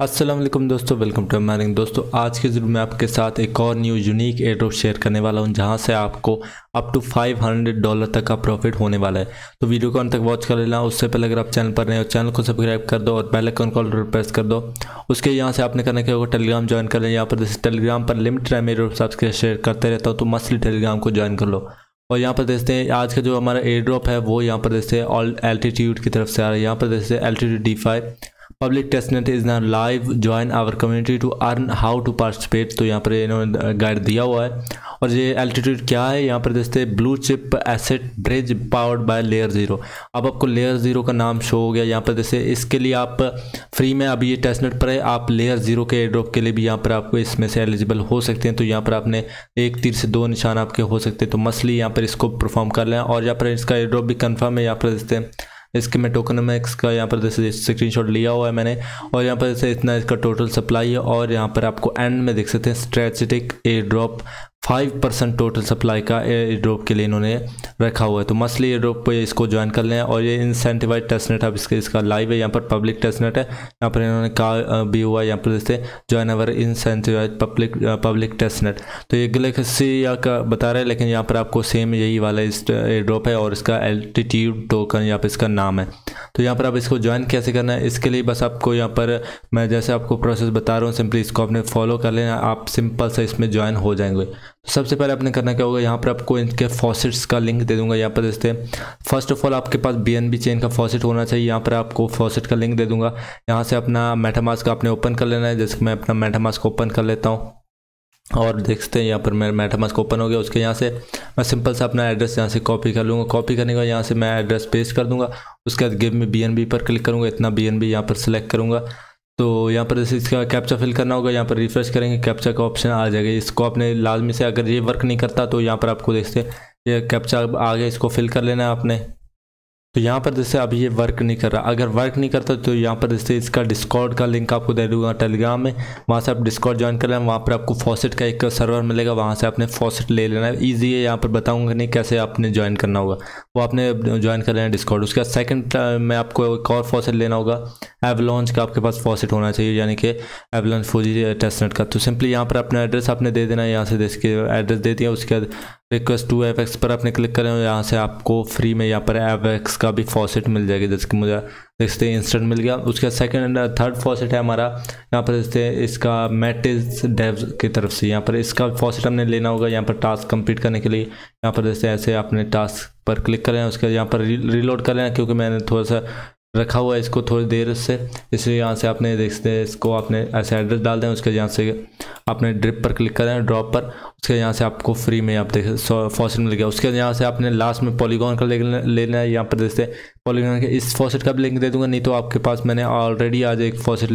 असलम दोस्तों welcome to Manning दोस्तों आज के वीडियो में आपके साथ एक और न्यू यूनिक ड्रॉप शेयर करने वाला हूं जहां से आपको अप टू 500 डॉलर तक का प्रॉफिट होने वाला है तो वीडियो को अंत तक वॉच कर लेना उससे पहले अगर आप चैनल पर नहीं हो चैनल को सब्सक्राइब कर दो और पहले कौन कॉल प्रेस कर दो उसके यहाँ से आपने करना क्या होगा टेलीग्राम ज्वाइन कर लें यहाँ पर जैसे टेलीग्राम पर लिमिट है मेरे सब्सक्राइब शेयर करते रहता हूँ तो मस्टली टेलीग्राम को ज्वाइन कर लो और यहाँ पर देखते हैं आज का जो हमारा एयर ड्रॉप है वो यहाँ पर देखते हैं ऑल एल्टीट्यूड की तरफ से आ रहा है यहाँ पर देखते हैं altitude D public test net is now live join our community to earn how to participate तो यहाँ पर इन्होंने गाइड दिया हुआ है और ये एल्टीट्यूड क्या है यहाँ पर देखते हैं blue chip asset bridge powered by layer zero अब आपको लेयर ज़ीरो का नाम शो हो गया यहाँ पर जैसे इसके लिए आप फ्री में अभी ये टेस्ट नेट पर है आप लेयर ज़ीरो के एड्रॉप के लिए भी यहाँ पर आपको इसमें से एलिजिबल हो सकते हैं तो यहाँ पर आपने एक तीर से दो निशान आपके हो सकते हैं तो मसली यहाँ पर इसको परफॉर्म कर लें और यहाँ पर इसका एड्रॉप भी कन्फर्म है यहाँ पर देखते हैं इसके मैं में का यहाँ पर जैसे शॉट लिया हुआ है मैंने और यहाँ पर जैसे इतना इसका टोटल सप्लाई है और यहाँ पर आपको एंड में देख सकते हैं strategic air drop five percent total supply का एयर ड्रॉप के लिए इन्होंने रखा हुआ है तो मसली एयर ड्रॉप पर इसको ज्वाइन कर लें और ये इंसेंटिवाइज टेस्टनेट अब इसके इसका लाइव है यहाँ पर पब्लिक टेस्टनेट है यहाँ पर इन्होंने कहा भी हुआ है यहाँ पर जैसे join our incentivize public public testnet तो ये गलेक्सी का बता रहा है लेकिन यहाँ पर आपको सेम यही वाला इस एयर ड्रॉप है और इसका एल्टीट्यूड टोकन यहाँ पर इसका नाम है तो यहाँ पर आप इसको ज्वाइन कैसे करना है इसके लिए बस आपको यहाँ पर मैं जैसे आपको प्रोसेस बता रहा हूँ सिंपली इसको आपने फॉलो कर लेना आप सिंपल से इसमें ज्वाइन हो जाएंगे सबसे पहले आपने करना क्या होगा यहाँ पर आपको इनके फॉसिट्स का लिंक दे दूंगा यहाँ पर देखते हैं फर्स्ट ऑफ ऑल आपके पास बी चेन का फॉसिट होना चाहिए यहाँ पर आपको फॉसिट का लिंक दे दूंगा यहाँ से अपना मेटामास्क आपने ओपन कर लेना है जैसे मैं अपना मेटामास्क ओपन कर लेता हूँ और देखते हैं यहाँ पर मेरा मेटामास्क ओपन हो गया उसके यहाँ से मैं सिंपल सा अपना एड्रेस यहाँ से कॉपी कर लूँगा कॉपी करने के बाद यहाँ से मैं एड्रेस पेस्ट कर दूँगा उसके बाद गेम में बी पर क्लिक करूँगा इतना बी एन बी यहाँ पर सिलेक्ट करूँगा तो यहाँ पर जैसे इसका कैप्चा फिल करना होगा यहाँ पर रिफ्रेश करेंगे कैप्चा का ऑप्शन आ जाएगा इसको आपने लाजमी से अगर ये वर्क नहीं करता तो यहाँ पर आपको देखते ये कैप्चा आ गया इसको फिल कर लेना है आपने तो यहाँ पर जैसे अभी ये वर्क नहीं कर रहा अगर वर्क नहीं करता तो यहाँ पर जैसे इसका डिस्कॉर्ड का लिंक आपको दे दूंगा टेलीग्राम में वहाँ से आप डिस्कॉर्ड ज्वाइन कर लें वहाँ पर आपको फॉसेट का एक सर्वर मिलेगा वहाँ से आपने फॉसेट ले लेना है ईजी है यहाँ पर बताऊँगा नहीं कैसे आपने ज्वाइन करना होगा वो आपने ज्वाइन कर लेना है डिस्कॉर्ड उसके बाद सेकेंड uh, में आपको एक और फॉसेट लेना होगा एवलॉन्च का आपके पास फॉसेट होना चाहिए यानी कि एवलॉन्च फोजी टेस्टनेट का तो सिंपली यहाँ पर अपना एड्रेस आपने दे देना है यहाँ से देश के एड्रेस दे दिया उसके बाद रिक्वेस्ट टू एफ एक्स पर आपने क्लिक करें यहाँ से आपको फ्री में यहाँ पर एफ एक्स का भी फॉसेट मिल जाएगा जैसे कि मुझे देख सकते हैं इंस्टेंट मिल गया उसके बाद सेकेंड एंड थर्ड फॉसेट है हमारा यहाँ पर देखते हैं इसका मैटिस डेव की तरफ से यहाँ पर इसका फॉसेट हमने लेना होगा यहाँ पर टास्क कंप्लीट करने के लिए यहाँ पर देखते हैं ऐसे आपने टास्क पर क्लिक करें उसके बाद यहाँ पर रिलोड करें क्योंकि मैंने थोड़ा सा रखा हुआ है इसको थोड़ी देर से इसलिए यहाँ से आपने देखते हैं इसको आपने ऐसे एड्रेस डाल दें उसके यहाँ से आपने ड्रिप पर क्लिक करें ड्रॉप पर उसके यहाँ से आपको फ्री में आप देख फॉसेट मिल गया उसके यहाँ से आपने लास्ट में पॉलीगॉन का लेना है यहाँ पर देखते हैं पॉलीगॉन के इस फॉसेट का भी लिंक दे दूंगा नहीं तो आपके पास मैंने ऑलरेडी आज एक फॉसेट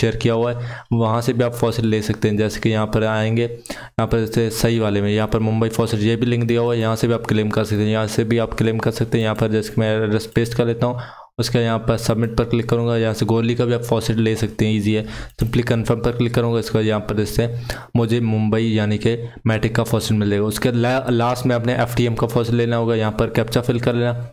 शेयर किया हुआ है वहाँ से भी आप फॉसेट ले सकते हैं जैसे कि यहाँ पर आएंगे यहाँ पर जैसे सही वाले में यहाँ पर मुंबई फॉसेट ये भी लिंक दिया हुआ है यहाँ से भी आप क्लेम कर सकते हैं यहाँ से भी आप क्लेम कर सकते हैं यहाँ पर जैसे मैं एड्रेस पेस्ट कर लेता हूँ उसके यहाँ पर सबमिट पर क्लिक करूँगा यहाँ से गोली का भी आप फॉसिट ले सकते हैं ईजी है सिंपली कन्फर्म पर क्लिक करूँगा इसके यहाँ पर इससे मुझे मुंबई यानी कि मैटिक का फॉसिट मिलेगा उसके ला, लास्ट में अपने एफ का फॉसिट लेना होगा यहाँ पर कैप्चा फिल कर लेना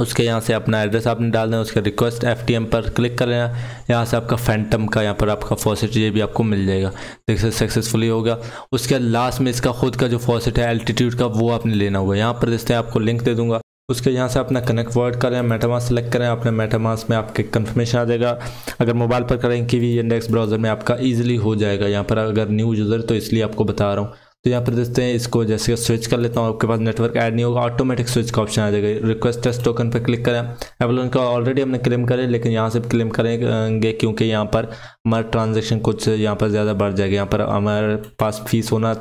उसके यहाँ से अपना एड्रेस आपने डाल देना उसके रिक्वेस्ट एफ पर क्लिक कर लेना यहाँ से आपका फैंटम का यहाँ पर आपका फॉसिट ये भी आपको मिल जाएगा देखिए सक्सेसफुली होगा उसके लास्ट में इसका खुद का जो फॉसिट है एल्टीट्यूड का वो आपने लेना होगा यहाँ पर जैसे आपको लिंक दे दूंगा उसके यहाँ से अपना कनेक्ट वर्ड करें मेटामास सेलेक्ट करें अपने मेटामास में आपके कन्फर्मेशन आ जाएगा अगर मोबाइल पर करें कि वी इंडेक्स ब्राउज़र में आपका ईजिली हो जाएगा यहाँ पर अगर न्यू यूज़र तो इसलिए आपको बता रहा हूँ तो यहाँ पर देखते हैं इसको जैसे स्विच कर लेता हूँ आपके पास नेटवर्क ऐड नहीं होगा ऑटोमेटिक स्विच का ऑप्शन आ जाएगा रिक्वेस्ट टेस्ट टोकन पर क्लिक करें एवलोन का ऑलरेडी हमने क्लेम करें लेकिन यहाँ से क्लेम करेंगे क्योंकि यहाँ पर हमारा ट्रांजेक्शन कुछ यहाँ पर ज़्यादा बढ़ जाएगा यहाँ पर हमारे पास फीस होना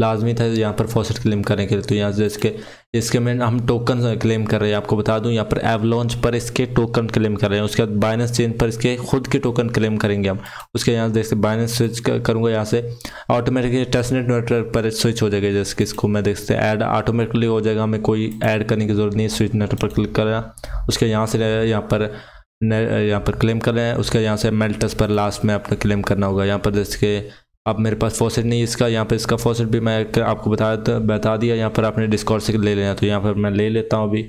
लाजमी था यहाँ पर फॉसेट क्लेम करने के लिए तो यहाँ जैसे इसके इसके में हम टोकन क्लेम कर रहे हैं आपको बता दूँ यहाँ पर एवलॉन्च पर इसके टोकन क्लेम कर रहे हैं उसके बाद बाइनेंस चेंज पर इसके खुद के टोकन क्लेम करेंगे हम उसके यहाँ सकते बाइनेंस स्विच करूँगा यहाँ से ऑटोमेटिकली टेस्टनेट नेटवर्क पर स्विच हो जाएगा जैसे कि इसको मैं देखते ऐड ऑटोमेटिकली हो जाएगा हमें कोई ऐड करने की जरूरत नहीं स्विच नेटवर्क पर क्लिक कर उसके यहाँ से यहाँ पर यहाँ पर क्लेम कर लें उसके यहाँ से मेल्टस पर लास्ट में आपने क्लेम करना होगा यहाँ पर जैसे कि अब मेरे पास फॉसेट नहीं इसका यहाँ पर इसका फॉसेट भी मैं आपको बता बता दिया यहाँ पर आपने डिस्कॉर्ड से ले लेना तो यहाँ पर मैं ले लेता हूँ अभी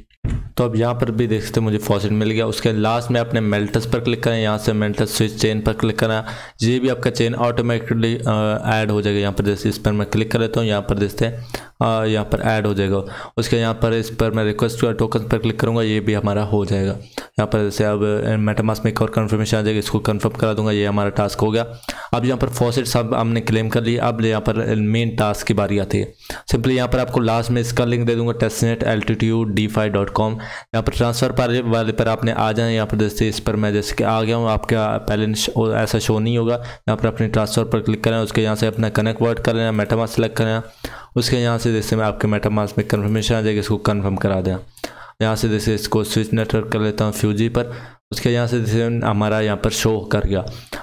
तो अब यहाँ पर भी देख सकते हैं मुझे फॉसिट मिल गया उसके लास्ट में अपने मेल्टस पर क्लिक करें यहाँ से मेल्टस स्विच चेन पर क्लिक करना ये भी आपका चेन ऑटोमेटिकली ऐड हो जाएगा यहाँ पर जैसे इस पर मैं क्लिक कर लेता हूँ यहाँ पर देखते हैं यहाँ पर ऐड हो जाएगा उसके यहाँ पर इस पर मैं रिक्वेस्ट टोकन पर क्लिक करूँगा ये भी हमारा हो जाएगा यहाँ पर जैसे अब मेटामास में एक और कन्फर्मेशन आ जाएगी इसको कन्फर्म करा दूंगा ये हमारा टास्क हो गया अब यहाँ पर फॉसिट सब हमने क्लेम कर लिया अब यहाँ पर मेन टास्क की बारी आती है सिंपली यहाँ पर आपको लास्ट में इसका लिंक दे दूंगा test altitude D five dot com यहाँ पर ट्रांसफ़र पर वाले पर आपने आ जाए यहाँ पर जैसे इस पर मैं जैसे कि आ गया हूँ आपका पहले ऐसा शो नहीं होगा यहाँ पर अपने ट्रांसफ़र पर क्लिक करें उसके यहाँ से अपना कनेक्ट वर्ड कर लेना मेटामास सेलेक्ट करें उसके यहाँ से जैसे मैं आपके मेटामास में कन्फर्मेशन आ जाएगी इसको कन्फर्म करा दें यहाँ से जैसे इसको स्विच नेटवर्क कर लेता हूँ फ्यूजी पर उसके यहाँ से हमारा यहाँ पर शो कर गया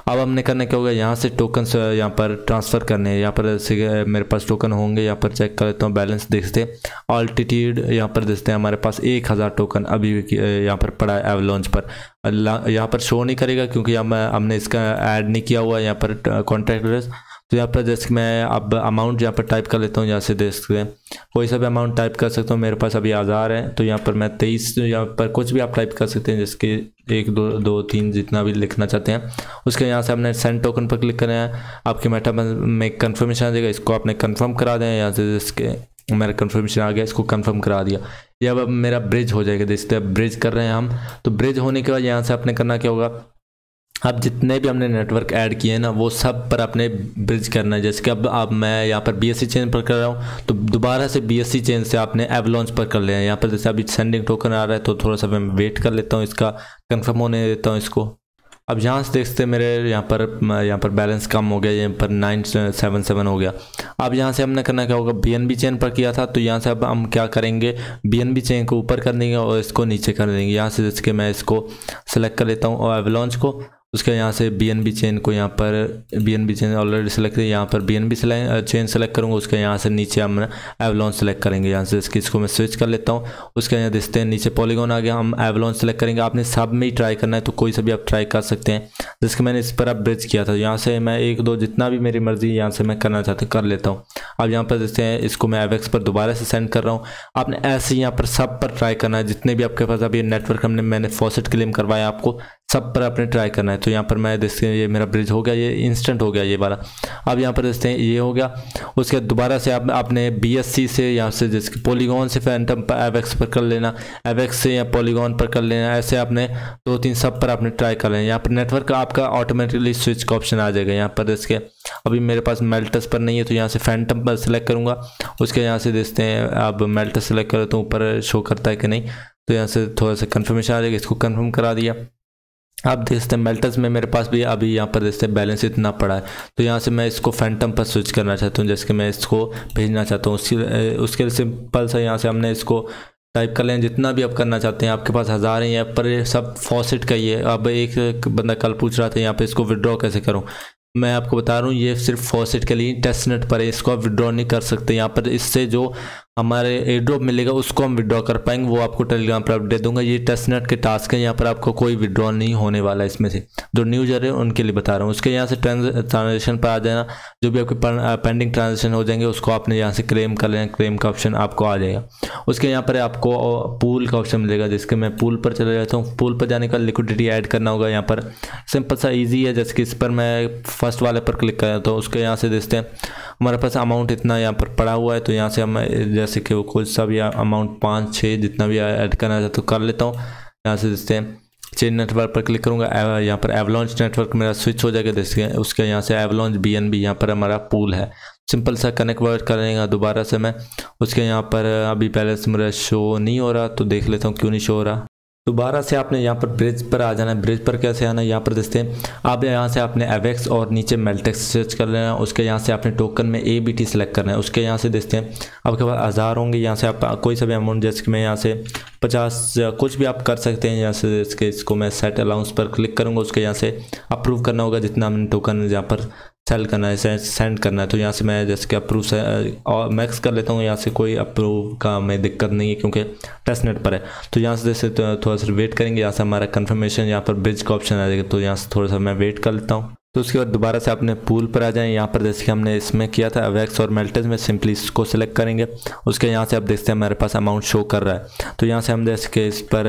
अब हमने करना क्या होगा यहाँ से टोकन यहाँ पर ट्रांसफ़र करने हैं यहाँ पर मेरे पास टोकन होंगे यहाँ पर चेक कर लेता हूँ बैलेंस देखते हैं ऑल्टीट्यूड यहाँ पर देखते हैं हमारे पास एक हज़ार टोकन अभी यहाँ पर पड़ा है एवलॉन्च पर यहाँ पर शो नहीं करेगा क्योंकि हम हमने इसका ऐड नहीं किया हुआ है यहाँ पर कॉन्ट्रैक्ट तो यहाँ पर जैसे मैं अब अमाउंट यहाँ पर टाइप कर लेता हूँ यहाँ से देख सकते हैं कोई सा भी अमाउंट टाइप कर सकता हूँ मेरे पास अभी हज़ार है तो यहाँ पर मैं तेईस यहाँ पर कुछ भी आप टाइप कर सकते हैं जिसके एक दो दो तीन जितना भी लिखना चाहते हैं उसके यहाँ से आपने सेंड टोकन पर क्लिक करना है आपके मेटा में कन्फर्मेशन आ जाएगा इसको आपने कन्फर्म करा दें यहाँ से जिसके मेरा कन्फर्मेशन आ गया इसको कन्फर्म करा दिया या अब मेरा ब्रिज हो जाएगा जिससे ब्रिज कर रहे हैं हम तो ब्रिज होने के बाद यहाँ से आपने करना क्या होगा अब जितने भी हमने नेटवर्क ऐड किए हैं ना वो सब पर अपने ब्रिज करना है जैसे कि अब आप मैं यहाँ पर बी एस सी चेन पर कर रहा हूँ तो दोबारा से बी एस सी चेन से आपने एवलॉन्च पर कर लिया है यहाँ पर जैसे अभी सेंडिंग टोकन आ रहा है तो थोड़ा सा मैं वेट कर लेता हूँ इसका कंफर्म होने देता हूँ इसको अब यहाँ से देखते मेरे यहाँ पर यहाँ पर बैलेंस कम हो गया यहाँ पर नाइन सेवन सेवन हो गया अब यहाँ से हमने करना क्या होगा बी एन बी चेन पर किया था तो यहाँ से अब हम क्या करेंगे बी एन बी चेन को ऊपर कर देंगे और इसको नीचे कर देंगे यहाँ से जैसे कि मैं इसको सेलेक्ट कर लेता हूँ और एवलॉन्च को उसके यहाँ से बी एन बी चेन को यहाँ पर B N B chain already select है यहाँ पर B N B chain select करूँगा उसके यहाँ से नीचे हम एवलॉन सेलेक्ट करेंगे यहाँ से इसकी इसको मैं स्विच कर लेता हूँ उसके यहाँ देखते हैं नीचे पॉलीगॉन आ गया हम एवलॉन सेलेक्ट करेंगे आपने सब में ही ट्राई करना है तो कोई सा भी आप ट्राई कर सकते हैं जिसके मैंने इस पर अब ब्रिज किया था यहाँ से मैं एक दो जितना भी मेरी मर्जी यहाँ से मैं करना चाहता कर लेता हूँ अब यहाँ पर देखते हैं इसको मैं एवेक्स पर दोबारा से सेंड कर रहा हूँ आपने ऐसे ही यहाँ पर सब पर ट्राई करना है जितने भी आपके पास अभी नेटवर्क हमने मैंने फॉसेट क्लेम करवाया आपको सब पर आपने ट्राई करना है तो यहाँ पर मैं देखते हैं ये मेरा ब्रिज हो गया ये इंस्टेंट हो गया ये वाला अब यहाँ पर देखते हैं ये हो गया उसके बाद दोबारा से आप आपने बी एस सी से यहाँ से जैसे पॉलीगॉन से फैंटम एवेक्स पर कर लेना एवेक्स से या पॉलीगॉन पर कर लेना ऐसे आपने दो तीन सब पर आपने ट्राई कर लेना यहाँ पर नेटवर्क आपका ऑटोमेटिकली स्विच का ऑप्शन आ जाएगा यहाँ पर देखते अभी मेरे पास मेल्टस पर नहीं है तो यहाँ से फैंटम पर सिलेक्ट करूँगा उसके यहाँ से देखते हैं अब मेल्टस सेलेक्ट करो तो ऊपर शो करता है कि नहीं तो यहाँ से थोड़ा सा कन्फर्मेशन आ जाएगा इसको कन्फर्म करा दिया आप देख सकते हैं मेल्टस में मेरे पास भी अभी यहाँ पर देखते हैं बैलेंस इतना पड़ा है तो यहाँ से मैं इसको फैंटम पर स्विच करना चाहता हूँ जैसे कि मैं इसको भेजना चाहता हूँ उसके लिए सिंपल सा यहाँ से हमने इसको टाइप कर लें जितना भी आप करना चाहते हैं आपके पास हज़ार ही यहाँ पर सब फॉसिट का ही है अब एक बंदा कल पूछ रहा था यहाँ पर इसको विड्रॉ कैसे करूँ मैं आपको बता रहा हूँ ये सिर्फ फॉसेट के लिए टेस्ट नेट पर है इसको आप विड्रॉ नहीं कर सकते यहाँ पर इससे जो हमारे एड्रॉप मिलेगा उसको हम विड्रॉ कर पाएंगे वो आपको टेलीग्राम पर अपडेट दूंगा ये टेस्टनेट के टास्क हैं यहाँ पर आपको कोई विड्रॉ नहीं होने वाला है इसमें से जो न्यूजर है उनके लिए बता रहा हूँ उसके यहाँ से ट्रांजेक्शन पर आ जाना जो भी आपके पेंडिंग ट्रांजेक्शन हो जाएंगे उसको आपने यहाँ से क्लेम कर लेना क्लेम का ऑप्शन आपको आ जाएगा उसके यहाँ पर आपको पूल का ऑप्शन मिलेगा जिसके मैं पूल पर चले जाता हूँ पूल पर जाने का लिक्विडिटी ऐड करना होगा यहाँ पर सिंपल सा ईजी है जैसे कि इस पर मैं फर्स्ट वाले पर क्लिक कर जाता हूँ तो उसके यहाँ से देखते हैं हमारे पास अमाउंट इतना यहाँ पर पड़ा हुआ है तो यहाँ से हम वगैरह सीखे हुए कोई सब या अमाउंट पाँच छः जितना भी ऐड करना चाहते हो कर लेता हूँ यहाँ से देखते हैं चेन नेटवर्क पर क्लिक करूँगा यहाँ पर एवलॉन्च नेटवर्क मेरा स्विच हो जाएगा देखिए उसके यहाँ से एवलॉन्च बी एन बी यहाँ पर हमारा पूल है सिंपल सा कनेक्ट वर्ड करेगा दोबारा से मैं उसके यहाँ पर अभी पहले से मेरा शो नहीं हो रहा तो देख लेता हूँ क्यों नहीं शो हो रहा दोबारा से आपने यहाँ पर ब्रिज पर आ जाना है ब्रिज पर कैसे आना है यहाँ पर देखते हैं आप यहाँ से आपने एवेक्स और नीचे मेल्टेक्स सर्च कर लेना है उसके यहाँ से आपने टोकन में ए बी टी सेलेक्ट करना है उसके यहाँ से देखते हैं आपके पास हज़ार होंगे यहाँ से आप कोई सा भी अमाउंट जैसे कि मैं यहाँ से पचास कुछ भी आप कर सकते हैं यहाँ से इसके इसको मैं सेट अलाउंस पर क्लिक करूँगा उसके यहाँ से अप्रूव करना होगा जितना हमने टोकन यहाँ पर सेल करना है सेंड करना है तो यहाँ से मैं जैसे कि अप्रूव से और मैक्स कर लेता हूँ यहाँ से कोई अप्रूव का हमें दिक्कत नहीं है क्योंकि टेस्ट नेट पर है तो यहाँ से जैसे तो थोड़ा सा वेट करेंगे यहाँ से हमारा कन्फर्मेशन यहाँ पर ब्रिज का ऑप्शन आ जाएगा तो यहाँ से थोड़ा सा मैं वेट कर लेता हूँ तो उसके बाद दोबारा से अपने पूल पर आ जाएँ यहाँ पर जैसे कि हमने इसमें किया था अवैक्स और मेल्टेज में सिंपली इसको सेलेक्ट करेंगे उसके यहाँ से आप देखते हैं हमारे पास अमाउंट शो कर रहा है तो यहाँ से हम जैसे कि इस पर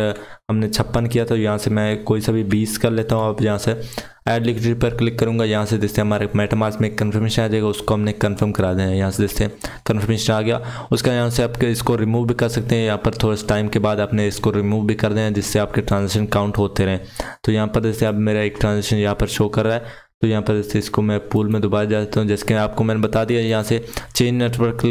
हमने छप्पन किया तो यहाँ से मैं कोई सा भी बीस कर लेता हूँ आप यहाँ से ऐड लिक्विडिटी पर क्लिक करूँगा यहाँ से देखते हमारे मेटामास में कन्फर्मेशन आ जाएगा उसको हमने कन्फर्म करा देना है यहाँ से देखते कन्फर्मेशन आ गया उसका यहाँ से आपके इसको रिमूव भी कर सकते हैं यहाँ पर थोड़े टाइम के बाद आपने इसको रिमूव भी कर देना जिससे आपके ट्रांजेक्शन काउंट होते रहें तो यहाँ पर जैसे अब मेरा एक ट्रांजेक्शन यहाँ पर शो कर रहा है तो यहाँ पर इसको मैं पूल में दोबारा जाता हूँ जिसके आपको मैंने बता दिया यहाँ से चेन नेटवर्क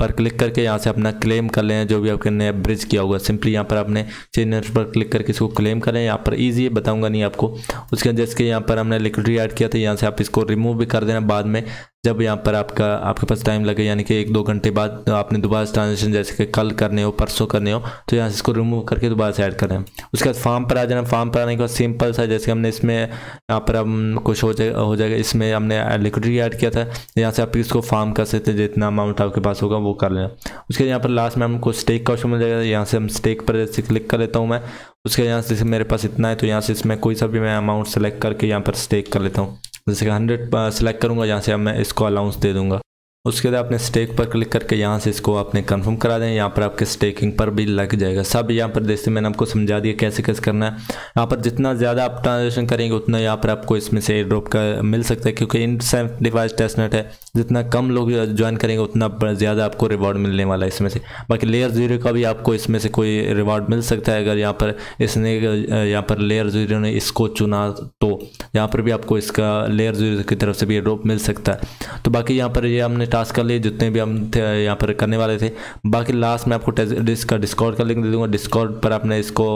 पर क्लिक करके यहाँ से अपना क्लेम कर लें जो भी आपने ब्रिज किया होगा सिंपली यहाँ पर आपने चेन नेट पर क्लिक करके इसको क्लेम करें यहाँ पर ईजी बताऊंगा बताऊँगा नहीं आपको उसके जैसे यहाँ पर हमने लिक्विड ऐड किया था तो यहाँ से आप इसको रिमूव भी कर देना बाद में जब यहाँ पर आपका आपके पास टाइम लगे यानी कि एक दो घंटे बाद आपने दोबारा ट्रांजेक्शन जैसे कि कल करने हो परसों करने हो तो यहाँ से इसको रिमूव करके दोबारा से ऐड करें उसके बाद फार्म पर आ जाना फार्म पर आने के बाद सिंपल सा जैसे हमने इसमें यहाँ पर हम कुछ हो जाए हो जाएगा इसमें हमने लिक्विडिटी ऐड किया था यहाँ से आप इसको फार्म कर सकते हैं जितना अमाउंट आपके पास होगा वो कर लेना उसके बाद यहाँ पर लास्ट में हमको स्टेक का ऑप्शन मिल जाएगा यहाँ से हम स्टेक पर जैसे क्लिक कर लेता हूँ मैं उसके यहाँ से मेरे पास इतना है तो यहाँ से इसमें कोई सा भी मैं अमाउंट सेलेक्ट करके यहाँ पर स्टेक कर लेता हूँ जैसे कि हंड्रेड सेलेक्ट करूँगा जहाँ से अब मैं इसको अलाउंस दे दूँगा उसके बाद आपने स्टेक पर क्लिक करके यहाँ से इसको आपने कंफर्म करा दें यहाँ पर आपके स्टेकिंग पर भी लग जाएगा सब यहाँ पर जैसे मैंने आपको समझा दिया कैसे कैसे करना है यहाँ पर जितना ज़्यादा आप ट्रांजेक्शन करेंगे उतना यहाँ पर आपको इसमें से ड्रॉप का मिल सकता है क्योंकि इन सेल्फ डिवाइस टेस्टनेट है जितना कम लोग ज्वाइन करेंगे उतना ज़्यादा आपको रिवॉर्ड मिलने वाला है इसमें से बाकी लेयर जीरो का भी आपको इसमें से कोई रिवॉर्ड मिल सकता है अगर यहाँ पर इसने यहाँ पर लेयर जीरो ने इसको चुना तो यहाँ पर भी आपको इसका लेयर जीरो की तरफ से भी ड्रॉप मिल सकता है तो बाकी यहाँ पर ये हमने टास्क कर लिए जितने भी हम थे यहाँ पर करने वाले थे बाकी लास्ट में आपको इसका डिस्कॉर्ड का लिंक दे दूंगा डिस्कॉर्ड पर आपने इसको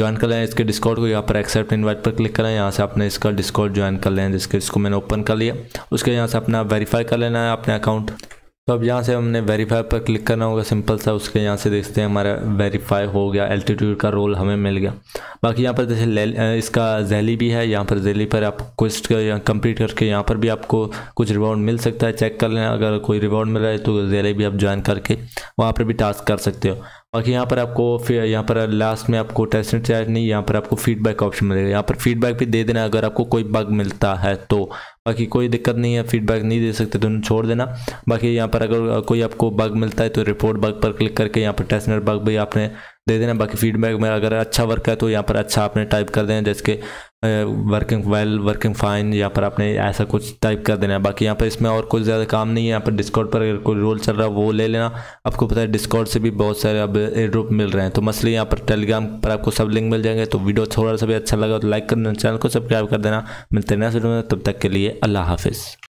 ज्वाइन कर लें इसके डिस्कॉर्ड को यहाँ पर एक्सेप्ट इन्वाइट पर क्लिक करें यहाँ से आपने इसका डिस्कॉर्ड ज्वाइन कर लें जिसके इसको मैंने ओपन कर लिया उसके यहाँ से अपना वेरीफाई कर लेना है अपने अकाउंट तो अब यहाँ से हमने वेरीफाई पर क्लिक करना होगा सिंपल सा उसके यहाँ से देखते हैं हमारा वेरीफाई हो गया एल्टीट्यूड का रोल हमें मिल गया बाकी यहाँ पर जैसे इसका जैली भी है यहाँ पर जैली पर आप क्वेस्ट कर कंप्लीट करके यहाँ पर भी आपको कुछ रिवॉर्ड मिल सकता है चेक कर लें अगर कोई रिवॉर्ड मिल रहा है तो जैली भी आप ज्वाइन करके वहाँ पर भी टास्क कर सकते हो बाकी यहाँ पर आपको फिर यहाँ पर लास्ट में आपको टेस्ट चार्ज नहीं यहाँ पर आपको फीडबैक ऑप्शन मिलेगा यहाँ पर फीडबैक भी दे देना अगर आपको कोई बग मिलता है तो बाकी कोई दिक्कत नहीं है फीडबैक नहीं दे सकते तो छोड़ देना बाकी यहाँ पर अगर कोई आपको बग मिलता है तो रिपोर्ट बग पर क्लिक करके यहाँ पर टेस्ट बग भी आपने दे देना बाकी फीडबैक में अगर अच्छा वर्क है तो यहाँ पर अच्छा आपने टाइप कर देना जैसे वर्किंग वेल वर्किंग फाइन या पर आपने ऐसा कुछ टाइप कर देना है बाकी यहाँ पर इसमें और कुछ ज़्यादा काम नहीं है यहाँ पर डिस्काउंट पर अगर कोई रोल चल रहा है वो ले लेना आपको पता है डिस्काउंट से भी बहुत सारे अब एड्रोप मिल रहे हैं तो मसले यहाँ पर टेलीग्राम पर आपको सब लिंक मिल जाएंगे तो वीडियो थोड़ा सा भी अच्छा लगा तो लाइक करना चैनल को सब्सक्राइब कर देना मिलते हैं नेक्स्ट वीडियो में तब तक के लिए अल्लाह हाफिज़